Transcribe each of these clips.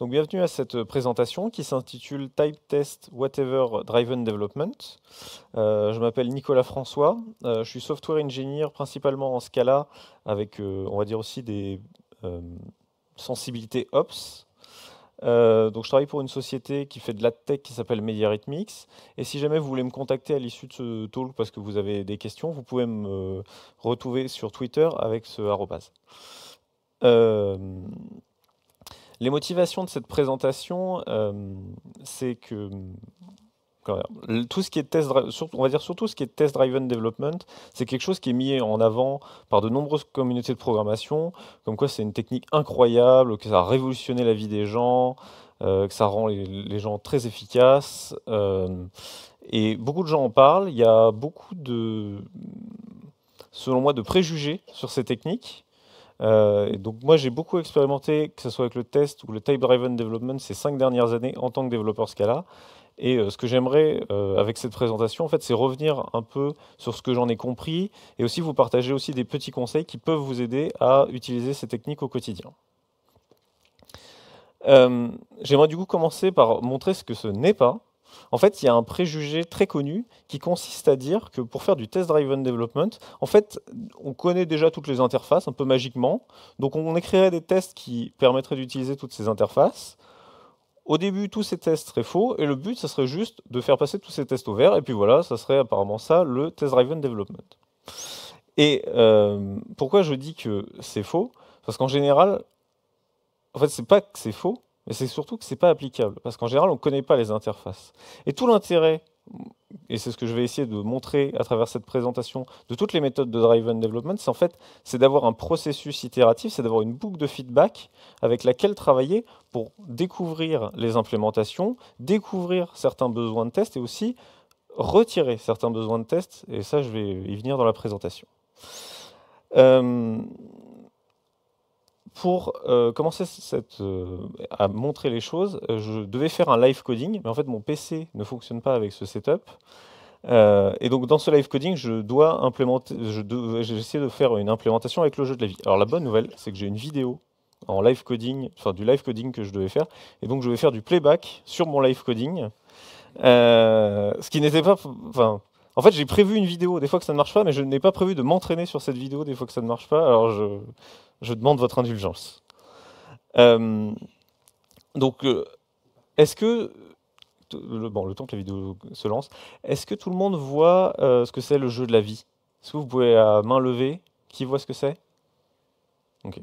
Donc bienvenue à cette euh, présentation qui s'intitule Type Test Whatever Driven Development. Euh, je m'appelle Nicolas François, euh, je suis software engineer principalement en Scala avec on va dire aussi des sensibilités Ops. donc je travaille pour une société qui fait de la tech qui s'appelle Mediarhythmics et si jamais vous voulez me contacter à l'issue de ce talk parce que vous avez des questions, vous pouvez me retrouver sur Twitter avec ce arrobase. Les motivations de cette présentation, euh, c'est que tout ce qui est test, on va dire surtout ce qui est test driven development, c'est quelque chose qui est mis en avant par de nombreuses communautés de programmation, comme quoi c'est une technique incroyable, que ça a révolutionné la vie des gens, euh, que ça rend les, gens très efficaces. Euh, et beaucoup de gens en parlent. Il y a beaucoup de, selon moi, de préjugés sur ces techniques. Euh, donc moi j'ai beaucoup expérimenté, que ce soit avec le test ou le type-driven development ces cinq dernières années en tant que développeur Scala. Et euh, ce que j'aimerais euh, avec cette présentation, en fait, c'est revenir un peu sur ce que j'en ai compris et aussi vous partager aussi des petits conseils qui peuvent vous aider à utiliser ces techniques au quotidien. j'aimerais du coup commencer par montrer ce que ce n'est pas en fait, il y a un préjugé très connu qui consiste à dire que pour faire du test-driven development, en fait, on connaît déjà toutes les interfaces un peu magiquement. Donc, on écrirait des tests qui permettraient d'utiliser toutes ces interfaces. Au début, tous ces tests seraient faux, et le but, ce serait juste de faire passer tous ces tests au vert, et puis voilà, ça serait apparemment ça, le test-driven development. Et euh, pourquoi je dis que c'est faux Parce qu'en général, en fait, c'est pas que c'est faux, mais c'est surtout que ce n'est pas applicable, parce qu'en général, on ne connaît pas les interfaces. Et tout l'intérêt, et c'est ce que je vais essayer de montrer à travers cette présentation de toutes les méthodes de Driven Development, c'est en fait c'est d'avoir un processus itératif, c'est d'avoir une boucle de feedback avec laquelle travailler pour découvrir les implémentations, découvrir certains besoins de tests et aussi retirer certains besoins de tests. et ça je vais y venir dans la présentation. Euh, pour euh, commencer euh, à montrer les choses, euh, je devais faire un live coding, mais en fait mon PC ne fonctionne pas avec ce setup. et donc dans ce live coding, je dois implémenter, de, j'essaie de faire une implémentation avec le jeu de la vie. Alors la bonne nouvelle, c'est que j'ai une vidéo en live coding, enfin du live coding que je devais faire, et donc je vais faire du playback sur mon live coding, ce qui n'était pas, enfin, en fait, j'ai prévu une vidéo, des fois que ça ne marche pas, mais je n'ai pas prévu de m'entraîner sur cette vidéo, des fois que ça ne marche pas. Alors, je, je demande votre indulgence. Euh, donc, euh, est-ce que. bon, le temps que la vidéo se lance, est-ce que tout le monde voit euh, ce que c'est le jeu de la vie Est-ce que vous pouvez à main levée Qui voit ce que c'est okay.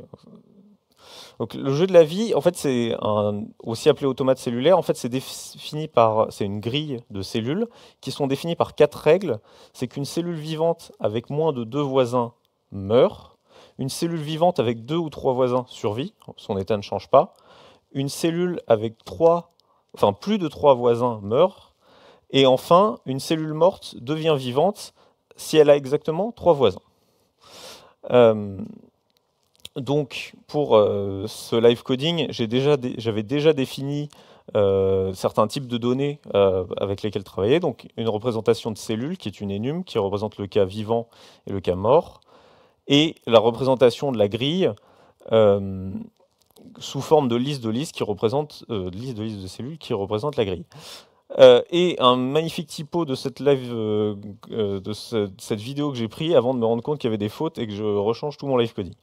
Donc, le jeu de la vie, en fait, c'est aussi appelé automate cellulaire. En fait, c'est défini par, c'est une grille de cellules qui sont définies par quatre règles. C'est qu'une cellule vivante avec moins de deux voisins meurt. Une cellule vivante avec deux ou trois voisins survit, son état ne change pas. Une cellule avec trois, enfin plus de trois voisins meurt. Et enfin, une cellule morte devient vivante si elle a exactement trois voisins. Euh, donc pour euh, ce live coding, j'avais déjà, défini euh, certains types de données avec lesquelles travailler. Donc une représentation de cellules qui est une énume qui représente le cas vivant et le cas mort et la représentation de la grille euh, sous forme de liste de listes qui représente euh, liste de listes de cellules qui représente la grille. Euh, et un magnifique typo de cette live, euh, euh, de, cette vidéo que j'ai pris avant de me rendre compte qu'il y avait des fautes et que je rechange tout mon live coding.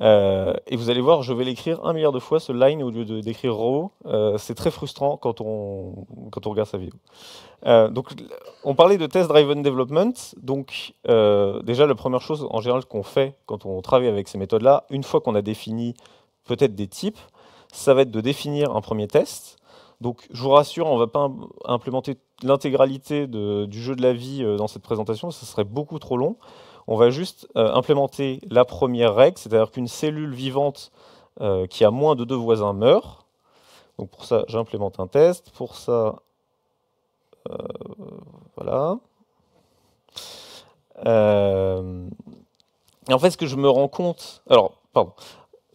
et vous allez voir, je vais l'écrire un milliard de fois ce line au lieu d'écrire row. c'est très frustrant quand on, quand on regarde sa vidéo. donc, on parlait de test driven development. Donc, déjà, la première chose en général qu'on fait quand on travaille avec ces méthodes-là, une fois qu'on a défini peut-être des types, ça va être de définir un premier test donc je vous rassure, on ne va pas implémenter l'intégralité du jeu de la vie euh, dans cette présentation, ce serait beaucoup trop long. On va juste euh, implémenter la première règle, c'est-à-dire qu'une cellule vivante euh, qui a moins de deux voisins meurt. Donc pour ça, j'implémente un test. Pour ça, voilà. et en fait, ce que je me rends compte... Alors, pardon.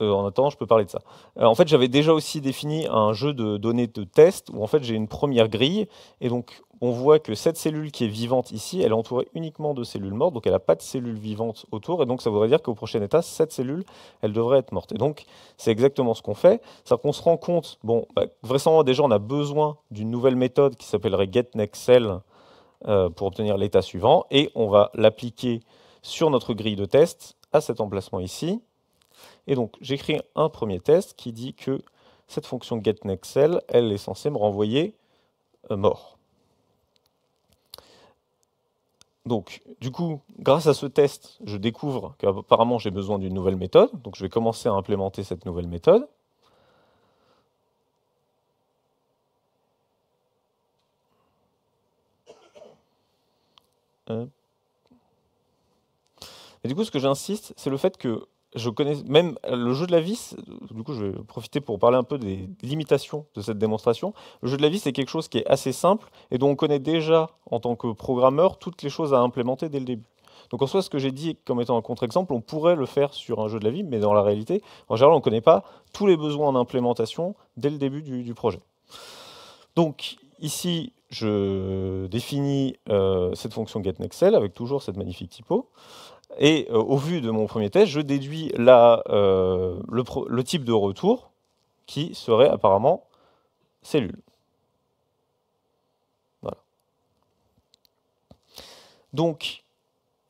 Euh, en attendant, je peux parler de ça. Euh, en fait, j'avais déjà aussi défini un jeu de données de test où en fait j'ai une première grille et donc on voit que cette cellule qui est vivante ici, elle est entourée uniquement de cellules mortes, donc elle n'a pas de cellules vivantes autour, et donc ça voudrait dire qu'au prochain état, cette cellule, elle devrait être morte. Et donc c'est exactement ce qu'on fait, c'est qu'on se rend compte, bon, bah, vraisemblablement déjà on a besoin d'une nouvelle méthode qui s'appellerait getNextCell euh, pour obtenir l'état suivant, et on va l'appliquer sur notre grille de test à cet emplacement ici, et donc, j'écris un premier test qui dit que cette fonction getNextCell, elle est censée me renvoyer euh, mort. Donc, du coup, grâce à ce test, je découvre qu'apparemment j'ai besoin d'une nouvelle méthode. Donc, je vais commencer à implémenter cette nouvelle méthode. Et du coup, ce que j'insiste, c'est le fait que je connais même le jeu de la vis. Du coup, je vais profiter pour parler un peu des limitations de cette démonstration. Le jeu de la vie, c'est quelque chose qui est assez simple et dont on connaît déjà, en tant que programmeur, toutes les choses à implémenter dès le début. Donc en soi, ce que j'ai dit comme étant un contre-exemple, on pourrait le faire sur un jeu de la vie, mais dans la réalité, en général, on ne connaît pas tous les besoins en implémentation dès le début du, projet. Donc ici, je définis euh, cette fonction getNextEl avec toujours cette magnifique typo. Et euh, au vu de mon premier test, je déduis euh, le, type de retour qui serait apparemment cellule. Voilà. Donc,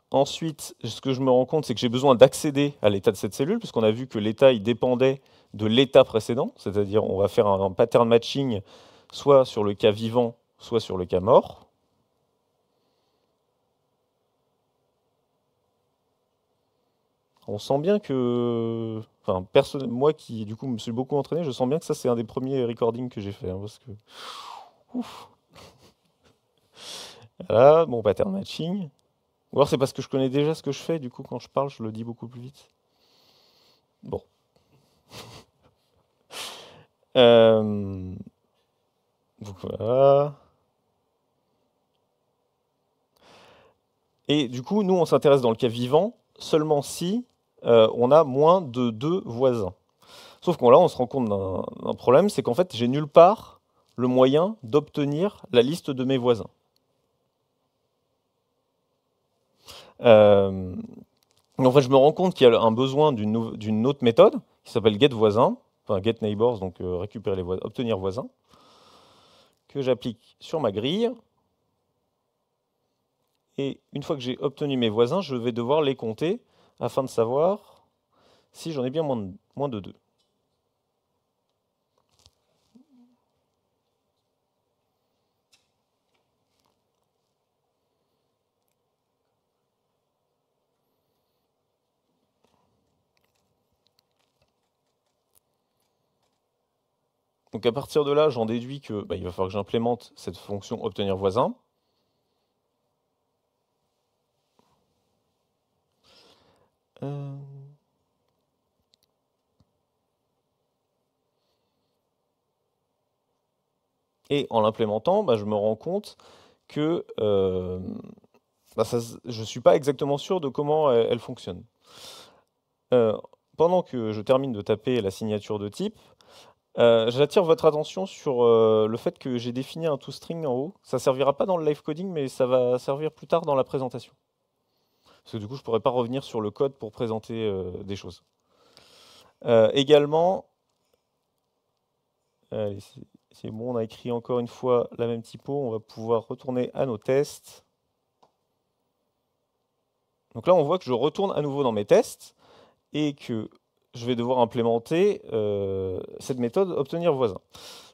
ensuite, ce que je me rends compte, c'est que j'ai besoin d'accéder à l'état de cette cellule, puisqu'on a vu que l'état dépendait de l'état précédent, c'est-à-dire on va faire un pattern matching soit sur le cas vivant, soit sur le cas mort. on sent bien que. Enfin, moi qui du coup me suis beaucoup entraîné, je sens bien que ça c'est un des premiers recordings que j'ai fait. Hein, parce que. Ouf Voilà, mon pattern matching. Ou alors c'est parce que je connais déjà ce que je fais, du coup quand je parle, je le dis beaucoup plus vite. Bon. Euh, donc voilà. Et du coup, nous, on s'intéresse dans le cas vivant seulement si euh, on a moins de deux voisins. Sauf qu'on là, on se rend compte d'un problème, c'est qu'en fait, j'ai nulle part le moyen d'obtenir la liste de mes voisins. Euh, en fait, je me rends compte qu'il y a un besoin d'une autre méthode qui s'appelle voisins, enfin getNeighbors, donc euh, récupérer les voisins, obtenir voisins, que j'applique sur ma grille. Et une fois que j'ai obtenu mes voisins, je vais devoir les compter afin de savoir si j'en ai bien moins de, 2. Donc à partir de là, j'en déduis que bah, il va falloir que j'implémente cette fonction obtenir voisin. Euh. Et en l'implémentant, bah, je me rends compte que euh, bah, je ne suis pas exactement sûr de comment elle, fonctionne. Euh, pendant que je termine de taper la signature de type, j'attire votre attention sur le fait que j'ai défini un toString en haut. Ça ne servira pas dans le live coding, mais ça va servir plus tard dans la présentation parce que du coup, je ne pourrais pas revenir sur le code pour présenter euh, des choses. Euh, également, c'est bon, on a écrit encore une fois la même typo, on va pouvoir retourner à nos tests. Donc là, on voit que je retourne à nouveau dans mes tests et que je vais devoir implémenter euh, cette méthode obtenir voisin.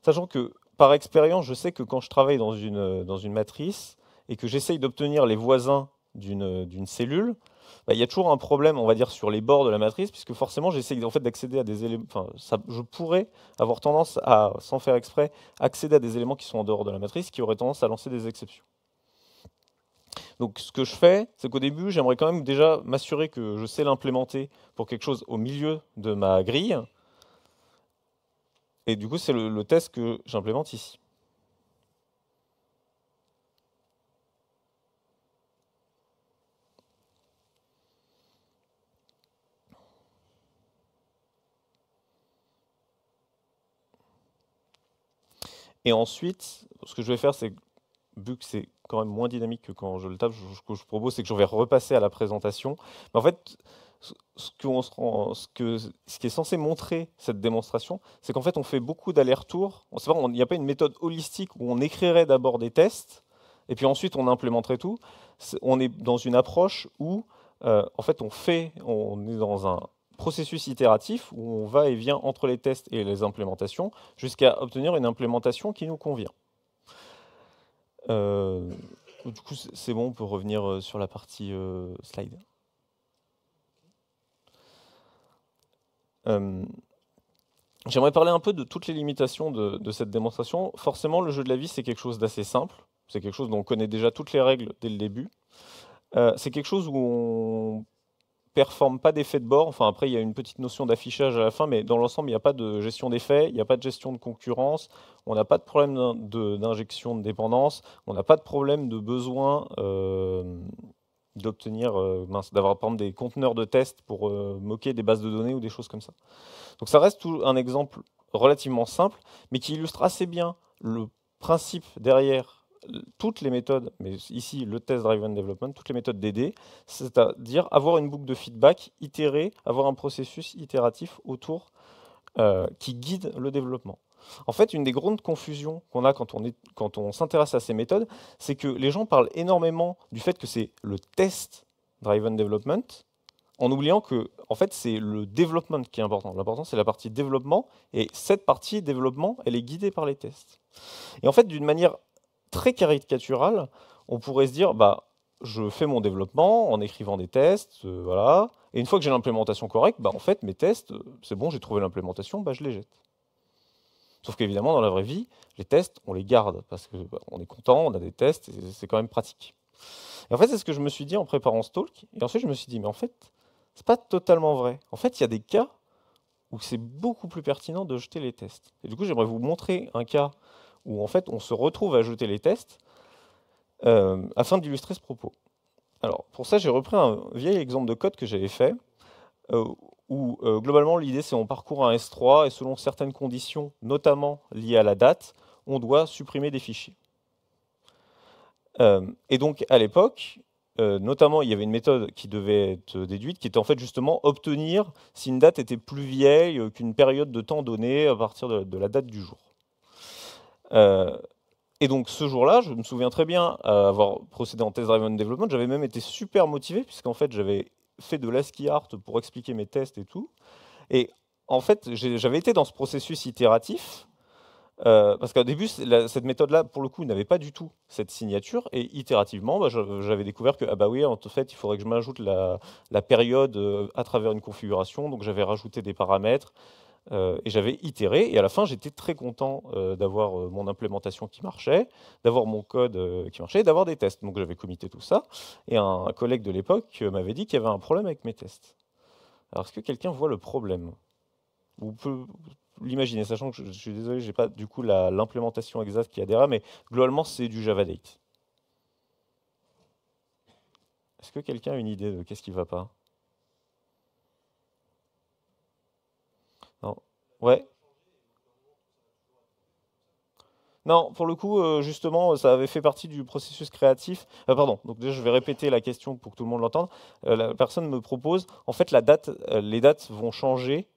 Sachant que par expérience, je sais que quand je travaille dans une, dans une matrice et que j'essaye d'obtenir les voisins d'une cellule, bah, il y a toujours un problème, on va dire, sur les bords de la matrice, puisque forcément, j'essaie en fait d'accéder à des éléments. je pourrais avoir tendance à, sans faire exprès, accéder à des éléments qui sont en dehors de la matrice, qui auraient tendance à lancer des exceptions. Donc, ce que je fais, c'est qu'au début, j'aimerais quand même déjà m'assurer que je sais l'implémenter pour quelque chose au milieu de ma grille. Et du coup, c'est le test que j'implémente ici. Et ensuite, ce que je vais faire, c'est vu que c'est quand même moins dynamique que quand je le tape, ce que je propose, c'est que je vais repasser à la présentation. Mais en fait, ce, ce, que, ce qui est censé montrer cette démonstration, c'est qu'en fait, on fait beaucoup d'allers-retours. Il n'y a pas une méthode holistique où on écrirait d'abord des tests, et puis ensuite on implémenterait tout. on est dans une approche où, euh, en fait, on fait, on est dans un, processus itératif où on va et vient entre les tests et les implémentations jusqu'à obtenir une implémentation qui nous convient. Euh, du coup, c'est bon, on peut revenir euh, sur la partie euh, slide. J'aimerais parler un peu de toutes les limitations de, de, cette démonstration. Forcément, le jeu de la vie, c'est quelque chose d'assez simple. C'est quelque chose dont on connaît déjà toutes les règles dès le début. c'est quelque chose où on performe pas d'effet de bord. Enfin, après, il y a une petite notion d'affichage à la fin, mais dans l'ensemble, il n'y a pas de gestion d'effet, il n'y a pas de gestion de concurrence, on n'a pas de problème d'injection de, dépendance, on n'a pas de problème de besoin euh, d'obtenir, euh, d'avoir par des conteneurs de test pour euh, moquer des bases de données ou des choses comme ça. Donc, ça reste un exemple relativement simple, mais qui illustre assez bien le principe derrière toutes les méthodes, mais ici le test driven development, toutes les méthodes DD, c'est-à-dire avoir une boucle de feedback, itérée, avoir un processus itératif autour euh, qui guide le développement. En fait, une des grandes confusions qu'on a quand on s'intéresse à ces méthodes, c'est que les gens parlent énormément du fait que c'est le test driven development, en oubliant que en fait c'est le développement qui est important. L'important c'est la partie développement et cette partie développement, elle est guidée par les tests. Et en fait, d'une manière très caricatural, on pourrait se dire, bah, je fais mon développement en écrivant des tests, euh, voilà. Et une fois que j'ai l'implémentation correcte, bah, en fait, mes tests, euh, c'est bon, j'ai trouvé l'implémentation, bah, je les jette. Sauf qu'évidemment, dans la vraie vie, les tests, on les garde parce qu'on bah, est content, on a des tests, c'est quand même pratique. Et en fait, c'est ce que je me suis dit en préparant ce talk. Et ensuite, je me suis dit, mais en fait, c'est pas totalement vrai. En fait, il y a des cas où c'est beaucoup plus pertinent de jeter les tests. Et du coup, j'aimerais vous montrer un cas où en fait on se retrouve à ajouter les tests euh, afin d'illustrer ce propos. Alors pour ça j'ai repris un vieil exemple de code que j'avais fait, euh, où euh, globalement l'idée c'est on parcourt un S3 et selon certaines conditions, notamment liées à la date, on doit supprimer des fichiers. et donc à l'époque, notamment il y avait une méthode qui devait être déduite, qui était en fait justement obtenir si une date était plus vieille qu'une période de temps donnée à partir de la date du jour. Euh, et donc ce jour-là, je me souviens très bien euh, avoir procédé en test driven development. J'avais même été super motivé puisqu'en fait j'avais fait de l'ASCII art pour expliquer mes tests et tout. Et en fait, j'avais été dans ce processus itératif euh, parce qu'au début, cette méthode-là, pour le coup, n'avait pas du tout cette signature. Et itérativement, bah, j'avais découvert que, ah bah oui, en fait, il faudrait que je m'ajoute la, la, période à travers une configuration. Donc j'avais rajouté des paramètres. Euh, et j'avais itéré, et à la fin, j'étais très content euh, d'avoir euh, mon implémentation qui marchait, d'avoir mon code qui marchait, d'avoir des tests. Donc j'avais commité tout ça, et un collègue de l'époque m'avait dit qu'il y avait un problème avec mes tests. Alors est-ce que quelqu'un voit le problème Vous pouvez l'imaginer, sachant que je, suis désolé, je n'ai pas du coup l'implémentation exacte qui adhéra, mais globalement, c'est du Java Date. Est-ce que quelqu'un a une idée de qu'est-ce qui ne va pas Ouais. Non, pour le coup, euh, justement, ça avait fait partie du processus créatif. Euh, pardon, donc déjà, je vais répéter la question pour que tout le monde l'entende. Euh, la personne me propose, en fait, la date, les dates vont changer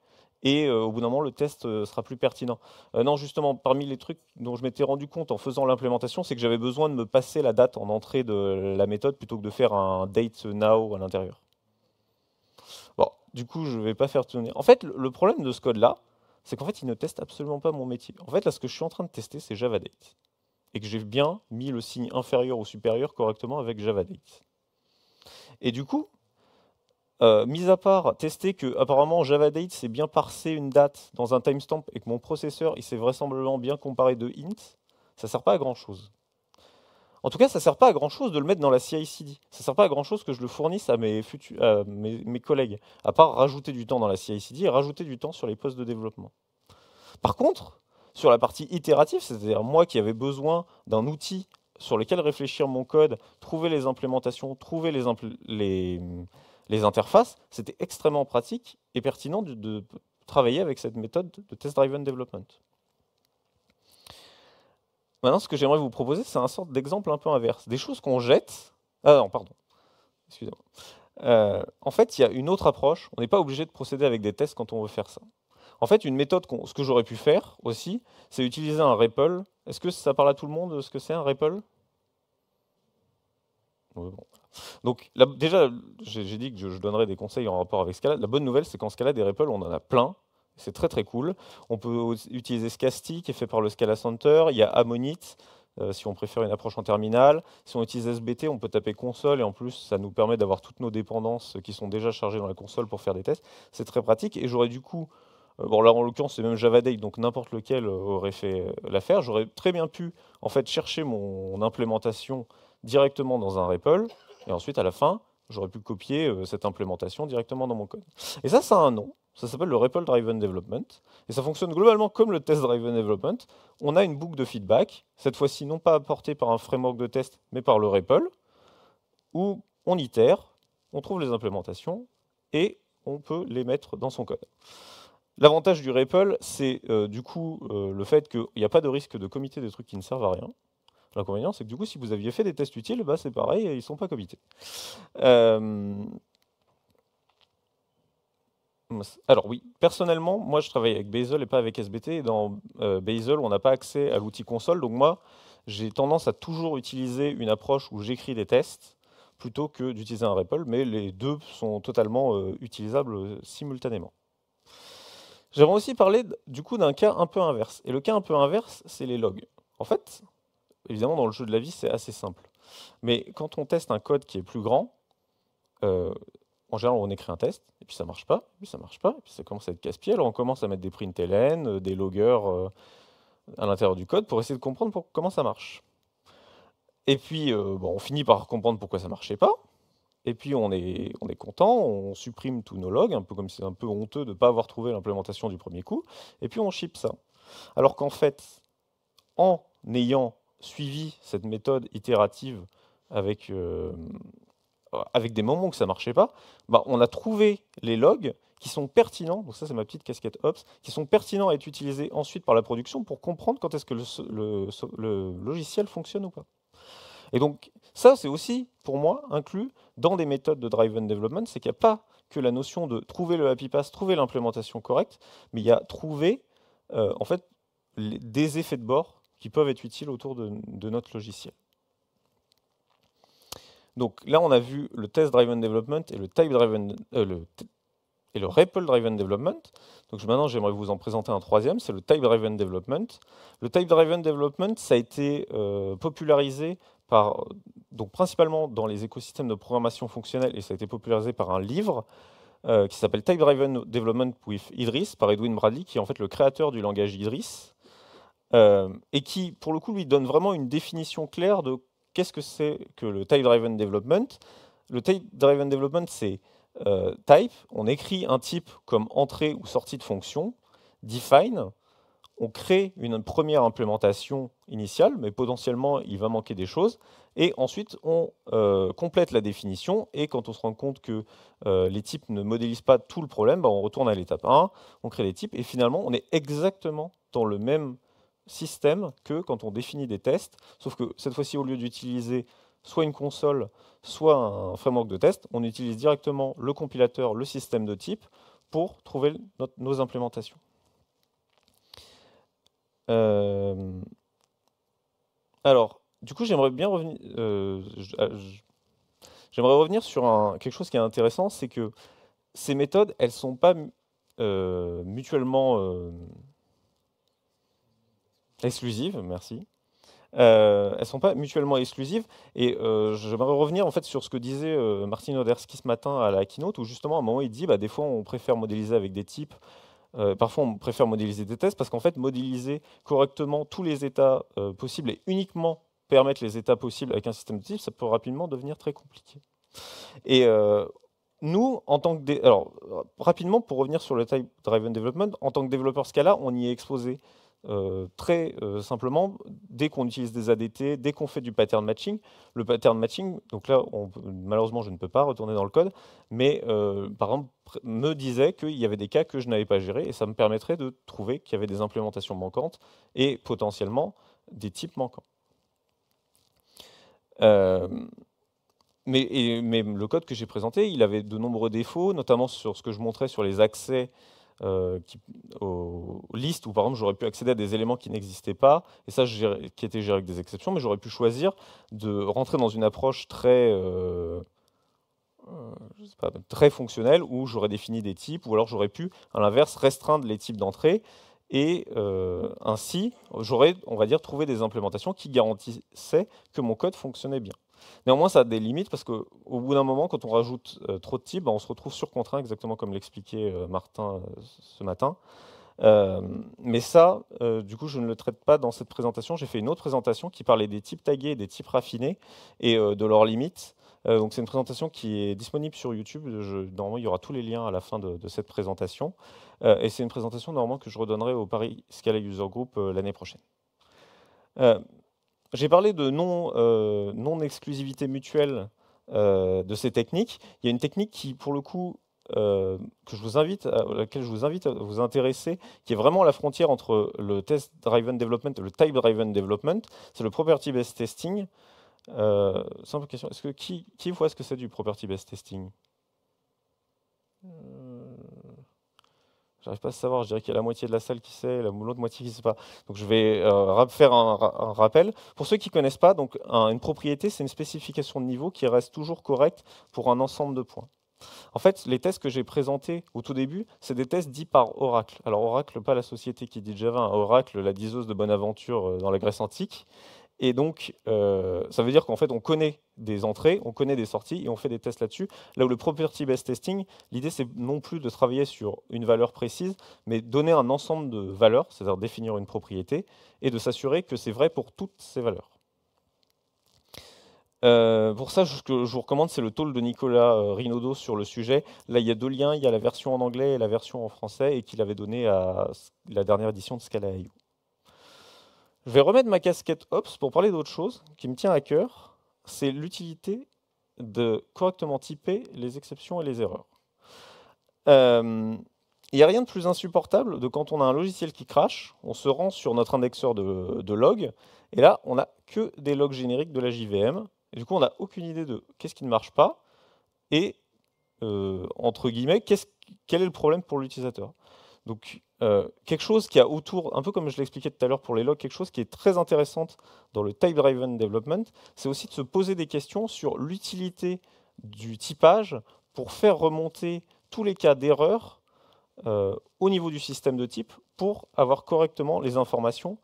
et au bout d'un moment, le test sera plus pertinent. non, justement, parmi les trucs dont je m'étais rendu compte en faisant l'implémentation, c'est que j'avais besoin de me passer la date en entrée de la méthode plutôt que de faire un date now à l'intérieur. Bon, du coup, je ne vais pas faire tenir. En fait, le problème de ce code-là, c'est qu'en fait, il ne teste absolument pas mon métier. En fait, là, ce que je suis en train de tester, c'est JavaDate. Et que j'ai bien mis le signe inférieur ou supérieur correctement avec JavaDate. Et du coup, euh, mis à part tester que apparemment JavaDate s'est bien parsé une date dans un timestamp et que mon processeur il s'est vraisemblablement bien comparé de int, ça ne sert pas à grand chose. En tout cas, ça ne sert pas à grand-chose de le mettre dans la CI/CD. Ça ne sert pas à grand-chose que je le fournisse à, mes, collègues, à part rajouter du temps dans la CI/CD et rajouter du temps sur les postes de développement. Par contre, sur la partie itérative, c'est-à-dire moi qui avais besoin d'un outil sur lequel réfléchir mon code, trouver les implémentations, trouver les, interfaces, c'était extrêmement pratique et pertinent de travailler avec cette méthode de test-driven development. Maintenant, ce que j'aimerais vous proposer, c'est un sorte d'exemple un peu inverse. Des choses qu'on jette. Ah non, pardon. Excusez-moi. Euh, en fait, il y a une autre approche. On n'est pas obligé de procéder avec des tests quand on veut faire ça. En fait, une méthode, ce que j'aurais pu faire aussi, c'est utiliser un REPL. Est-ce que ça parle à tout le monde ce que c'est un REPL Donc déjà, j'ai dit que je, donnerais des conseils en rapport avec Scala. La bonne nouvelle, c'est qu'en Scala, des REPL, on en a plein. C'est très très cool. On peut utiliser Scasti qui est fait par le Scala Center. Il y a Ammonite euh, si on préfère une approche en terminale. Si on utilise SBT, on peut taper console et en plus ça nous permet d'avoir toutes nos dépendances qui sont déjà chargées dans la console pour faire des tests. C'est très pratique et j'aurais du coup, euh, bon là en l'occurrence c'est même JavaDate donc n'importe lequel euh, aurait fait l'affaire. J'aurais très bien pu en fait chercher mon implémentation directement dans un REPL et ensuite à la fin j'aurais pu copier cette implémentation directement dans mon code. Et ça, ça a un nom, ça s'appelle le REPL Driven Development. Et ça fonctionne globalement comme le Test Driven Development. On a une boucle de feedback, cette fois-ci non pas apportée par un framework de test, mais par le REPL, où on itère, on trouve les implémentations et on peut les mettre dans son code. L'avantage du REPL, c'est euh, du coup euh, le fait qu'il n'y a pas de risque de committer des trucs qui ne servent à rien. L'inconvénient, c'est que du coup, si vous aviez fait des tests utiles, bah, c'est pareil, ils ne sont pas commités. Euh, alors oui, personnellement, moi je travaille avec Bazel et pas avec SBT. dans euh, Bazel, on n'a pas accès à l'outil console. Donc moi, j'ai tendance à toujours utiliser une approche où j'écris des tests plutôt que d'utiliser un REPL, mais les deux sont totalement euh, utilisables euh, simultanément. J'aimerais aussi parler du coup d'un cas un peu inverse. Et le cas un peu inverse, c'est les logs. En fait, évidemment, dans le jeu de la vie, c'est assez simple. Mais quand on teste un code qui est plus grand, en général, on écrit un test, et puis ça marche pas, et puis ça marche pas, et puis ça commence à être casse-pied. Alors on commence à mettre des println, euh, des loggers euh, à l'intérieur du code pour essayer de comprendre comment ça marche. Et puis, euh, on finit par comprendre pourquoi ça marchait pas. Et puis, on est, content, on supprime tous nos logs, un peu comme c'est un peu honteux de ne pas avoir trouvé l'implémentation du premier coup. Et puis, on ship ça. Alors qu'en fait, en ayant suivi cette méthode itérative avec, euh, avec des moments où ça marchait pas, bah, on a trouvé les logs qui sont pertinents, donc ça c'est ma petite casquette Ops, qui sont pertinents à être utilisés ensuite par la production pour comprendre quand est-ce que le, logiciel fonctionne ou pas. Et donc ça c'est aussi, pour moi, inclus dans des méthodes de and development, c'est qu'il n'y a pas que la notion de trouver le happy pass, trouver l'implémentation correcte, mais il y a trouver euh, en fait des effets de bord qui peuvent être utiles autour de notre logiciel. Donc là, on a vu le test driven development et le type driven euh, le et le REPL driven development. Donc maintenant, j'aimerais vous en présenter un troisième, c'est le type driven development. Le type driven development, ça a été euh, popularisé par donc principalement dans les écosystèmes de programmation fonctionnelle et ça a été popularisé par un livre euh, qui s'appelle Type Driven Development with Idris par Edwin Bradley, qui est en fait le créateur du langage Idris. et qui, pour le coup, lui donne vraiment une définition claire de Qu'est-ce que c'est que le type-driven development Le type-driven development, c'est euh, type, on écrit un type comme entrée ou sortie de fonction, define, on crée une première implémentation initiale, mais potentiellement il va manquer des choses, et ensuite on euh, complète la définition, et quand on se rend compte que euh, les types ne modélisent pas tout le problème, ben, on retourne à l'étape 1, on crée les types, et finalement on est exactement dans le même système que quand on définit des tests, sauf que cette fois-ci, au lieu d'utiliser soit une console, soit un framework de test, on utilise directement le compilateur, le système de type, pour trouver nos implémentations. Euh, alors, du coup, j'aimerais bien revenir, euh, ah, j'aimerais revenir sur quelque chose qui est intéressant, c'est que ces méthodes, elles ne sont pas euh, mutuellement Exclusives, merci. Euh, elles ne sont pas mutuellement exclusives. Et euh, j'aimerais revenir en fait sur ce que disait euh, Martin Odersky ce matin à la keynote, où justement à un moment il dit bah, des fois on préfère modéliser avec des types, euh, parfois on préfère modéliser des tests, parce qu'en fait modéliser correctement tous les états possibles et uniquement permettre les états possibles avec un système de type, ça peut rapidement devenir très compliqué. Et nous, en tant que alors rapidement pour revenir sur le type-driven development, en tant que développeur Scala, on y est exposé euh, très euh, simplement, dès qu'on utilise des ADT, dès qu'on fait du pattern matching, le pattern matching, donc là, malheureusement, je ne peux pas retourner dans le code, mais euh, par exemple, me disait qu'il y avait des cas que je n'avais pas gérés et ça me permettrait de trouver qu'il y avait des implémentations manquantes et potentiellement des types manquants. Mais, mais, le code que j'ai présenté, il avait de nombreux défauts, notamment sur ce que je montrais sur les accès euh, qui, aux listes où, par exemple, j'aurais pu accéder à des éléments qui n'existaient pas, et ça, qui était géré avec des exceptions, mais j'aurais pu choisir de rentrer dans une approche très, euh, euh, très fonctionnelle, où j'aurais défini des types, ou alors j'aurais pu, à l'inverse, restreindre les types d'entrée, et ainsi, j'aurais, on va dire, trouvé des implémentations qui garantissaient que mon code fonctionnait bien. Néanmoins, ça a des limites parce qu'au bout d'un moment, quand on rajoute euh, trop de types, ben, on se retrouve surcontraint, exactement comme l'expliquait euh, Martin euh, ce matin. mais ça, du coup, je ne le traite pas dans cette présentation. J'ai fait une autre présentation qui parlait des types tagués, des types raffinés et de leurs limites. donc, c'est une présentation qui est disponible sur YouTube. normalement, il y aura tous les liens à la fin de, de cette présentation. et c'est une présentation normalement que je redonnerai au Paris Scala User Group l'année prochaine. J'ai parlé de euh, non-exclusivité mutuelle euh, de ces techniques. Il y a une technique qui, pour le coup, euh, que je vous invite, à laquelle je vous invite à vous intéresser, qui est vraiment la frontière entre le test-driven development et le type-driven development, c'est le property-based testing. simple question, est-ce que qui, qui voit ce que c'est du property-based testing J'arrive pas à savoir, je dirais qu'il y a la moitié de la salle qui sait, l'autre moitié qui ne sait pas. Donc je vais euh, faire un, rappel. Pour ceux qui ne connaissent pas, donc, une propriété, c'est une spécification de niveau qui reste toujours correcte pour un ensemble de points. En fait, les tests que j'ai présentés au tout début, c'est des tests dits par Oracle. Alors Oracle, pas la société qui dit Java, hein, Oracle, la diseuse de bonne aventure euh, dans la Grèce antique. Et donc, euh, ça veut dire qu'en fait, on connaît des entrées, on connaît des sorties et on fait des tests là-dessus. Là où le property-based testing, l'idée, c'est non plus de travailler sur une valeur précise, mais donner un ensemble de valeurs, c'est-à-dire définir une propriété, et de s'assurer que c'est vrai pour toutes ces valeurs. Euh, pour ça, ce que je vous recommande, c'est le talk de Nicolas euh, Rinodo sur le sujet. Là, il y a deux liens, il y a la version en anglais et la version en français, et qu'il avait donné à la dernière édition de Scala.io. Je vais remettre ma casquette Ops pour parler d'autre chose qui me tient à cœur, c'est l'utilité de correctement typer les exceptions et les erreurs. Il euh, n'y a rien de plus insupportable que quand on a un logiciel qui crache, on se rend sur notre indexeur de, de logs, et là, on n'a que des logs génériques de la JVM, et du coup, on n'a aucune idée de qu'est-ce qui ne marche pas, et euh, entre guillemets, quel est le problème pour l'utilisateur. Euh, quelque chose qui a autour, un peu comme je l'expliquais tout à l'heure pour les logs, quelque chose qui est très intéressant dans le type-driven development, c'est aussi de se poser des questions sur l'utilité du typage pour faire remonter tous les cas d'erreur euh, au niveau du système de type pour avoir correctement les informations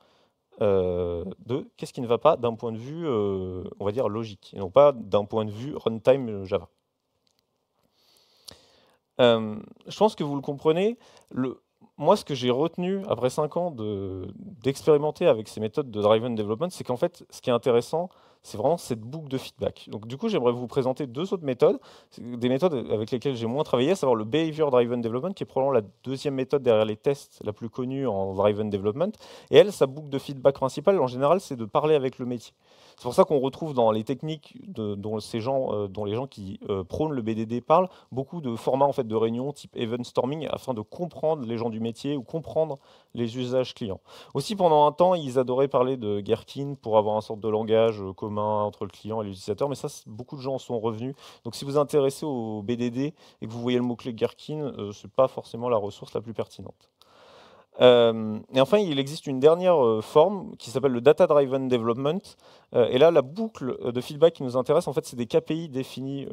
euh, de qu'est-ce qui ne va pas d'un point de vue, on va dire, logique, et non pas d'un point de vue runtime Java. je pense que vous le comprenez, moi, ce que j'ai retenu après 5 ans d'expérimenter avec ces méthodes de driven development, c'est qu'en fait, ce qui est intéressant, c'est vraiment cette boucle de feedback. Donc du coup, j'aimerais vous présenter deux autres méthodes, des méthodes avec lesquelles j'ai moins travaillé, à savoir le Behavior Driven Development, qui est probablement la deuxième méthode derrière les tests, la plus connue en Driven Development. Et elle, sa boucle de feedback principale, en général, c'est de parler avec le métier. C'est pour ça qu'on retrouve dans les techniques de, dont, ces gens, euh, dont les gens qui euh, prônent le BDD parlent, beaucoup de formats en fait, de réunions type event storming afin de comprendre les gens du métier ou comprendre les usages clients. Aussi, pendant un temps, ils adoraient parler de Gherkin pour avoir un sorte de langage euh, commun entre le client et l'utilisateur, mais ça, beaucoup de gens sont revenus. Donc si vous intéressez au BDD et que vous voyez le mot-clé Gherkin, euh, c'est ce n'est pas forcément la ressource la plus pertinente. Euh, et enfin, il existe une dernière euh, forme qui s'appelle le Data Driven Development. et là, la boucle de feedback qui nous intéresse, en fait, c'est des KPI définis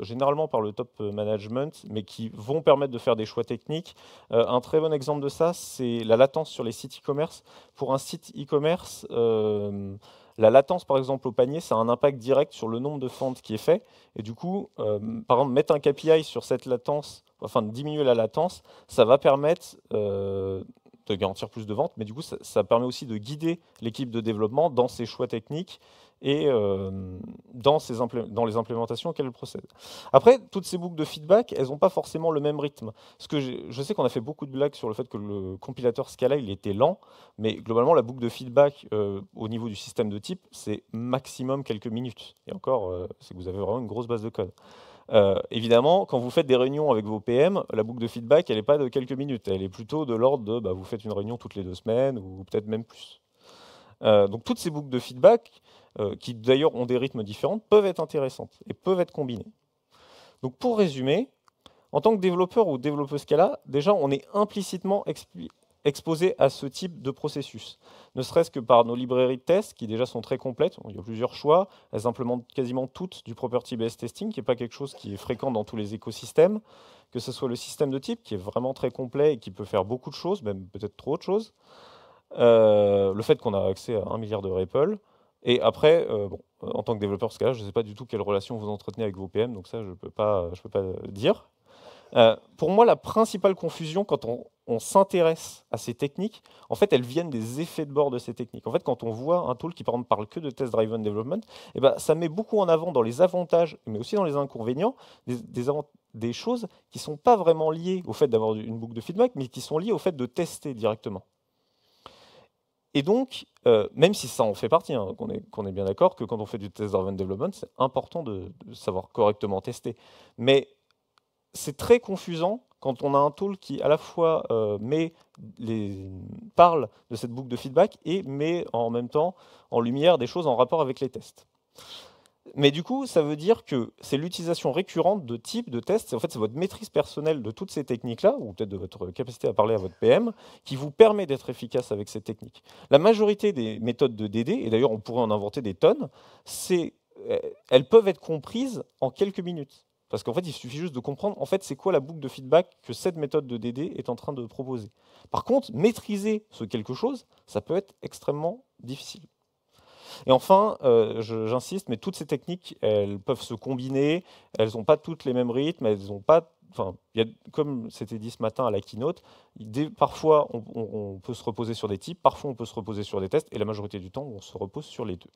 généralement par le top management, mais qui vont permettre de faire des choix techniques. un très bon exemple de ça, c'est la latence sur les sites e-commerce. Pour un site e-commerce, la latence, par exemple, au panier, ça a un impact direct sur le nombre de fentes qui est fait. Et du coup, euh, par exemple, mettre un KPI sur cette latence, enfin diminuer la latence, ça va permettre euh, de garantir plus de ventes, mais du coup, ça, permet aussi de guider l'équipe de développement dans ses choix techniques et euh, dans, dans, les implémentations qu'elle procède. Après, toutes ces boucles de feedback, elles n'ont pas forcément le même rythme. Ce que je sais qu'on a fait beaucoup de blagues sur le fait que le compilateur Scala, il était lent, mais globalement, la boucle de feedback euh, au niveau du système de type, c'est maximum quelques minutes. Et encore, euh, c'est que vous avez vraiment une grosse base de code. Euh, évidemment, quand vous faites des réunions avec vos PM, la boucle de feedback, elle n'est pas de quelques minutes, elle est plutôt de l'ordre de bah, vous faites une réunion toutes les deux semaines ou peut-être même plus. Euh, donc toutes ces boucles de feedback, euh, qui d'ailleurs ont des rythmes différents, peuvent être intéressantes et peuvent être combinées. Donc pour résumer, en tant que développeur ou développeuse Scala, déjà on est implicitement exposés à ce type de processus, ne serait-ce que par nos librairies de tests qui déjà sont très complètes, il y a plusieurs choix, elles implémentent quasiment toutes du property-based testing, qui n'est pas quelque chose qui est fréquent dans tous les écosystèmes, que ce soit le système de type qui est vraiment très complet et qui peut faire beaucoup de choses, même peut-être trop de choses, euh, le fait qu'on a accès à un milliard de REPL, et après, euh, bon, en tant que développeur je ne sais pas du tout quelle relation vous entretenez avec vos PM, donc ça, je ne peux, pas, je peux pas dire. Euh, pour moi, la principale confusion quand on, s'intéresse à ces techniques, en fait, elles viennent des effets de bord de ces techniques. En fait, quand on voit un tool qui, par exemple, parle que de test-driven development, eh ben, ça met beaucoup en avant dans les avantages, mais aussi dans les inconvénients, des, des, choses qui ne sont pas vraiment liées au fait d'avoir une boucle de feedback, mais qui sont liées au fait de tester directement. Et donc, euh, même si ça en fait partie, hein, qu'on est, est, bien d'accord que quand on fait du test-driven development, c'est important de, de savoir correctement tester. Mais c'est très confusant quand on a un tool qui à la fois euh, parle de cette boucle de feedback et met en même temps en lumière des choses en rapport avec les tests. Mais du coup, ça veut dire que c'est l'utilisation récurrente de types de tests, en fait c'est votre maîtrise personnelle de toutes ces techniques-là, ou peut-être de votre capacité à parler à votre PM, qui vous permet d'être efficace avec ces techniques. La majorité des méthodes de DD, et d'ailleurs on pourrait en inventer des tonnes, euh, elles peuvent être comprises en quelques minutes. Parce qu'en fait, il suffit juste de comprendre en fait c'est quoi la boucle de feedback que cette méthode de DD est en train de proposer. Par contre, maîtriser ce quelque chose, ça peut être extrêmement difficile. Et enfin, euh, j'insiste, mais toutes ces techniques, elles peuvent se combiner, elles n'ont pas toutes les mêmes rythmes, elles n'ont pas Enfin, comme c'était dit ce matin à la keynote, parfois on peut se reposer sur des types, parfois on peut se reposer sur des tests, et la majorité du temps on se repose sur les deux.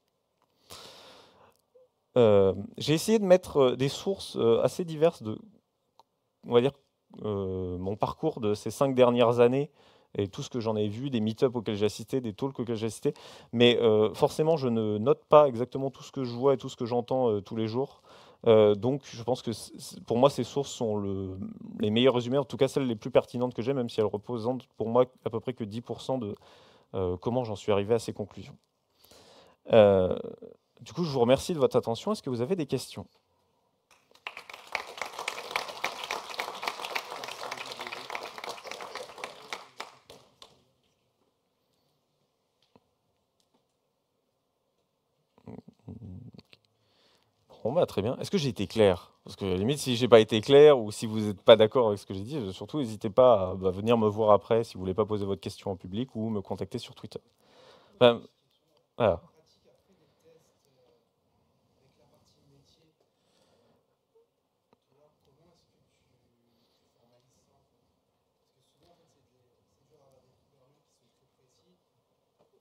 Euh, j'ai essayé de mettre euh, des sources euh, assez diverses de, on va dire, mon parcours de ces cinq dernières années et tout ce que j'en ai vu, des meet-ups auxquels j'ai assisté, des talks auxquels j'ai assisté. Mais forcément, je ne note pas exactement tout ce que je vois et tout ce que j'entends tous les jours. donc, je pense que pour moi, ces sources sont le, les meilleures résumées, en tout cas celles les plus pertinentes que j'ai, même si elles représentent pour moi à peu près que 10% de comment j'en suis arrivé à ces conclusions. Euh, du coup, je vous remercie de votre attention. Est-ce que vous avez des questions Bon, bah, très bien. Est-ce que j'ai été clair Parce que, à la limite, si j'ai pas été clair ou si vous n'êtes pas d'accord avec ce que j'ai dit, surtout, n'hésitez pas à bah, venir me voir après si vous voulez pas poser votre question en public ou me contacter sur Twitter. voilà.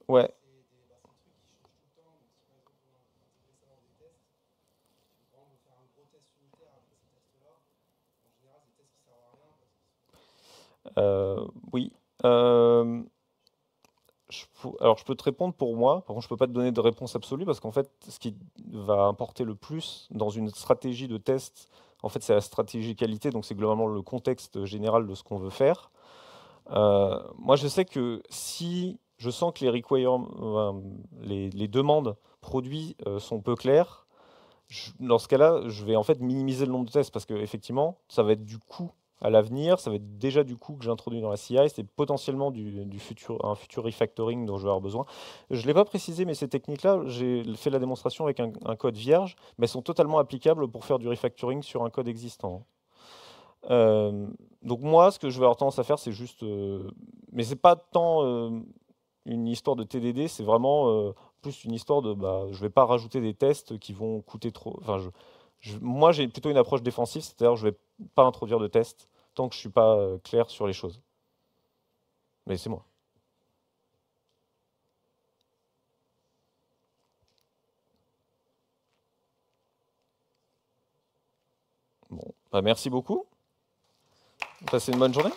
Ouais. Euh, oui. Euh, alors, je peux te répondre pour moi. Par contre, je ne peux pas te donner de réponse absolue parce qu'en fait, ce qui va importer le plus dans une stratégie de test, en fait, c'est la stratégie qualité. Donc, c'est globalement le contexte général de ce qu'on veut faire. Euh, moi, je sais que si je sens que les, requirements, les, demandes produits euh, sont peu claires. dans ce cas-là, je vais en fait minimiser le nombre de tests parce que ça va être du coût à l'avenir, ça va être déjà du coût que j'introduis dans la CI, c'est potentiellement du, futur, un futur refactoring dont je vais avoir besoin. Je ne l'ai pas précisé, mais ces techniques-là, j'ai fait la démonstration avec un, code vierge, mais elles sont totalement applicables pour faire du refactoring sur un code existant. Euh, donc moi, ce que je vais avoir tendance à faire, c'est juste... Euh, mais mais n'est pas tant une histoire de TDD, c'est vraiment euh, plus une histoire de bah, je ne vais pas rajouter des tests qui vont coûter trop. Enfin, moi, j'ai plutôt une approche défensive, c'est-à-dire je ne vais pas introduire de tests tant que je ne suis pas euh, clair sur les choses. Mais c'est moi. Bon, bah, merci beaucoup. Passez une bonne journée.